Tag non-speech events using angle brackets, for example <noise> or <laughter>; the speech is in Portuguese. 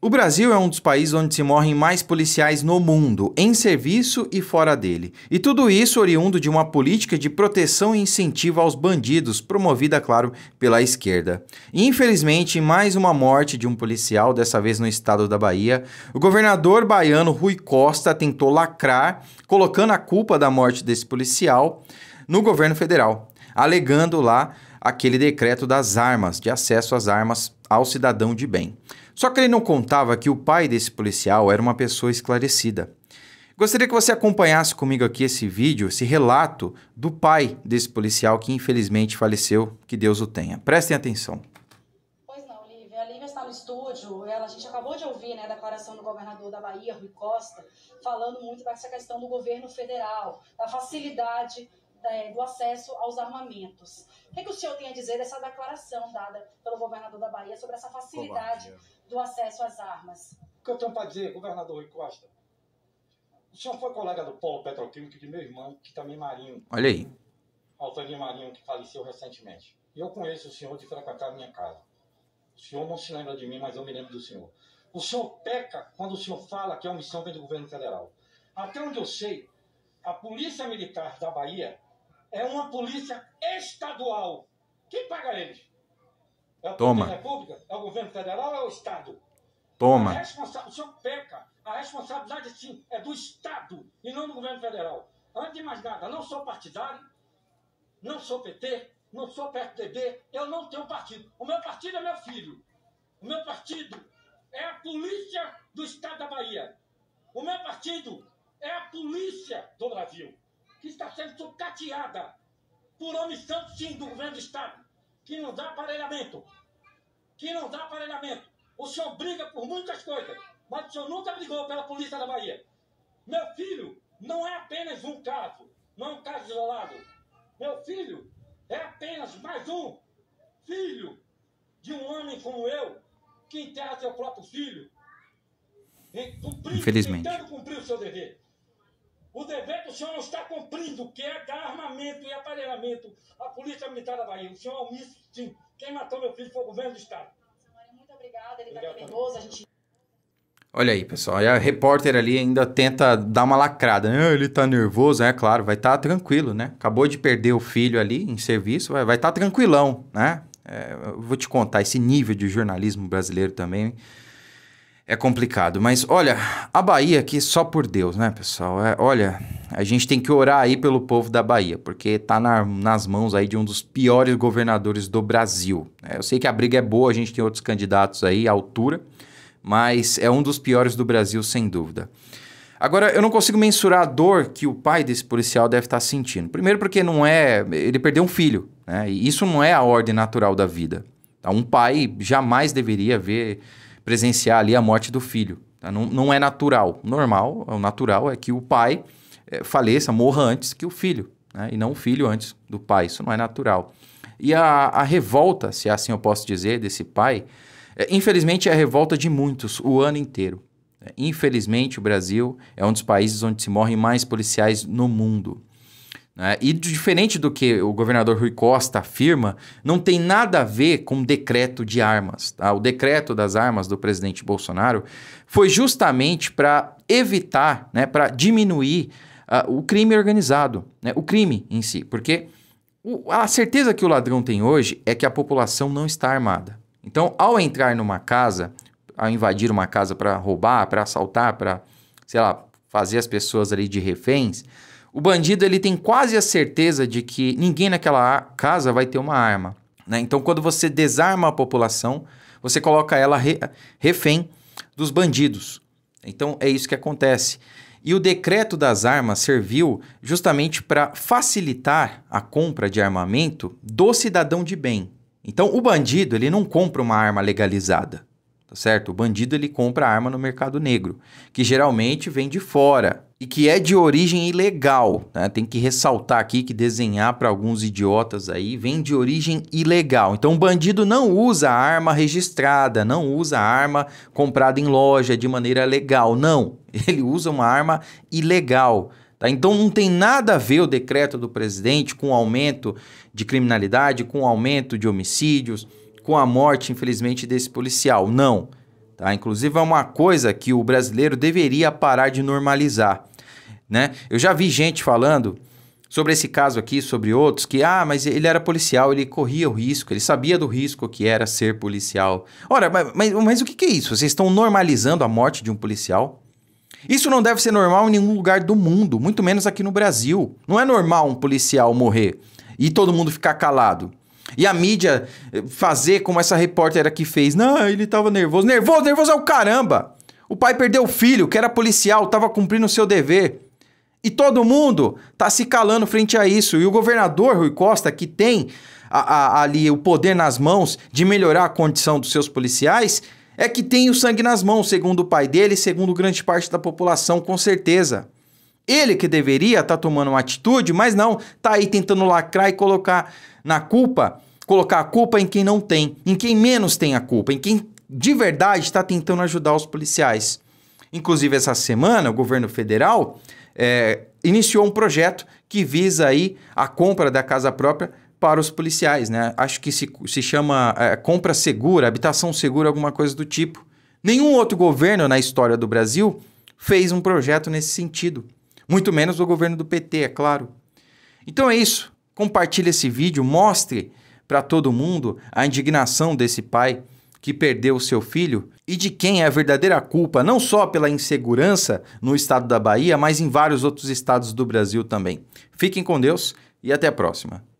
O Brasil é um dos países onde se morrem mais policiais no mundo, em serviço e fora dele. E tudo isso oriundo de uma política de proteção e incentivo aos bandidos, promovida, claro, pela esquerda. E, infelizmente, mais uma morte de um policial, dessa vez no estado da Bahia. O governador baiano Rui Costa tentou lacrar, colocando a culpa da morte desse policial no governo federal, alegando lá aquele decreto das armas, de acesso às armas ao cidadão de bem. Só que ele não contava que o pai desse policial era uma pessoa esclarecida. Gostaria que você acompanhasse comigo aqui esse vídeo, esse relato do pai desse policial que infelizmente faleceu, que Deus o tenha. Prestem atenção. Pois não, Lívia. A Lívia está no estúdio. Ela, a gente acabou de ouvir né, a declaração do governador da Bahia, Rui Costa, falando muito dessa questão do governo federal, da facilidade é, do acesso aos armamentos. O que, é que, o senhor tem a dizer dessa declaração dada pelo governador da Bahia sobre essa facilidade Covardia. do acesso às armas? O que eu tenho para dizer, governador Rui Costa? O senhor foi colega do polo petroquímico de meu irmão, que também é marinho. Olha aí. Altaninho Marinho, que faleceu recentemente. E eu conheço o senhor de frequentar a minha casa. O senhor não se lembra de mim, mas eu me lembro do senhor. O senhor peca quando o senhor fala que é a omissão vem é do governo federal. Até onde eu sei, a Polícia Militar da Bahia é uma polícia estadual. Quem paga eles? É o Toma. da República? É o governo federal é o Estado? Toma. A responsa... O senhor peca. A responsabilidade, sim, é do Estado e não do governo federal. Antes de mais nada, não sou partidário, não sou PT, não sou PRTB, eu não tenho partido. O meu partido é meu filho. O meu partido é a polícia do Estado da Bahia. O meu partido é a polícia do Brasil que está sendo sucateada por homens santos, sim, do governo do Estado, que não dá aparelhamento. Que não dá aparelhamento. O senhor briga por muitas coisas, mas o senhor nunca brigou pela polícia da Bahia. Meu filho não é apenas um caso, não é um caso isolado. Meu filho é apenas mais um filho de um homem como eu que enterra seu próprio filho. Cumprindo, Infelizmente. tentando cumprir o seu dever. O dever do senhor não é está cumprindo, que é dar armamento e aparelhamento à Polícia Militar da Bahia. O senhor é omisso, sim. Quem matou meu filho foi o governo do Estado. Muito obrigada, ele está nervoso, a gente... Olha aí, pessoal. E a repórter ali ainda tenta dar uma lacrada. Ah, ele tá nervoso, é claro, vai estar tá tranquilo, né? Acabou de perder o filho ali em serviço, vai estar tá tranquilão, né? É, vou te contar esse nível de jornalismo brasileiro também. É complicado, mas olha, a Bahia aqui é só por Deus, né, pessoal? É, olha, a gente tem que orar aí pelo povo da Bahia, porque tá na, nas mãos aí de um dos piores governadores do Brasil. É, eu sei que a briga é boa, a gente tem outros candidatos aí à altura, mas é um dos piores do Brasil, sem dúvida. Agora, eu não consigo mensurar a dor que o pai desse policial deve estar tá sentindo. Primeiro, porque não é. Ele perdeu um filho, né? E isso não é a ordem natural da vida. Então, um pai jamais deveria ver presenciar ali a morte do filho. Tá? Não, não é natural. Normal, é o natural é que o pai eh, faleça, morra antes que o filho, né? e não o filho antes do pai. Isso não é natural. E a, a revolta, se é assim eu posso dizer, desse pai, é, infelizmente é a revolta de muitos o ano inteiro. É, infelizmente, o Brasil é um dos países onde se morrem mais policiais no mundo. Né? E diferente do que o governador Rui Costa afirma, não tem nada a ver com o decreto de armas. Tá? O decreto das armas do presidente Bolsonaro foi justamente para evitar, né, para diminuir uh, o crime organizado, né? o crime em si. Porque o, a certeza que o ladrão tem hoje é que a população não está armada. Então, ao entrar numa casa, ao invadir uma casa para roubar, para assaltar, para, sei lá, fazer as pessoas ali de reféns, o bandido ele tem quase a certeza de que ninguém naquela casa vai ter uma arma. Né? Então, quando você desarma a população, você coloca ela re refém dos bandidos. Então, é isso que acontece. E o decreto das armas serviu justamente para facilitar a compra de armamento do cidadão de bem. Então, o bandido ele não compra uma arma legalizada, tá certo? O bandido ele compra a arma no mercado negro, que geralmente vem de fora, e que é de origem ilegal. Né? Tem que ressaltar aqui que desenhar para alguns idiotas aí vem de origem ilegal. Então, o bandido não usa arma registrada, não usa arma comprada em loja de maneira legal. Não, <laughs> ele usa uma arma ilegal. Tá? Então, não tem nada a ver o decreto do presidente com o aumento de criminalidade, com o aumento de homicídios, com a morte, infelizmente, desse policial. Não. Tá? Inclusive, é uma coisa que o brasileiro deveria parar de normalizar. Né? Eu já vi gente falando sobre esse caso aqui, sobre outros, que, ah, mas ele era policial, ele corria o risco, ele sabia do risco que era ser policial. Ora, mas, mas, mas o que, que é isso? Vocês estão normalizando a morte de um policial? Isso não deve ser normal em nenhum lugar do mundo, muito menos aqui no Brasil. Não é normal um policial morrer e todo mundo ficar calado. E a mídia eh, fazer como essa repórter aqui fez. Não, ele tava nervoso. Nervoso, nervoso é o caramba! O pai perdeu o filho, que era policial, tava cumprindo o seu dever. E todo mundo tá se calando frente a isso. E o governador Rui Costa, que tem a, a, ali o poder nas mãos de melhorar a condição dos seus policiais, é que tem o sangue nas mãos, segundo o pai dele, segundo grande parte da população, com certeza. Ele que deveria estar tá tomando uma atitude, mas não, tá aí tentando lacrar e colocar na culpa colocar a culpa em quem não tem, em quem menos tem a culpa, em quem de verdade está tentando ajudar os policiais. Inclusive, essa semana, o governo federal é, iniciou um projeto que visa aí a compra da casa própria para os policiais, né? Acho que se, se chama é, compra segura, habitação segura, alguma coisa do tipo. Nenhum outro governo na história do Brasil fez um projeto nesse sentido. Muito menos o governo do PT, é claro. Então é isso. Compartilhe esse vídeo, mostre para todo mundo a indignação desse pai que perdeu o seu filho e de quem é a verdadeira culpa, não só pela insegurança no estado da Bahia, mas em vários outros estados do Brasil também. Fiquem com Deus e até a próxima.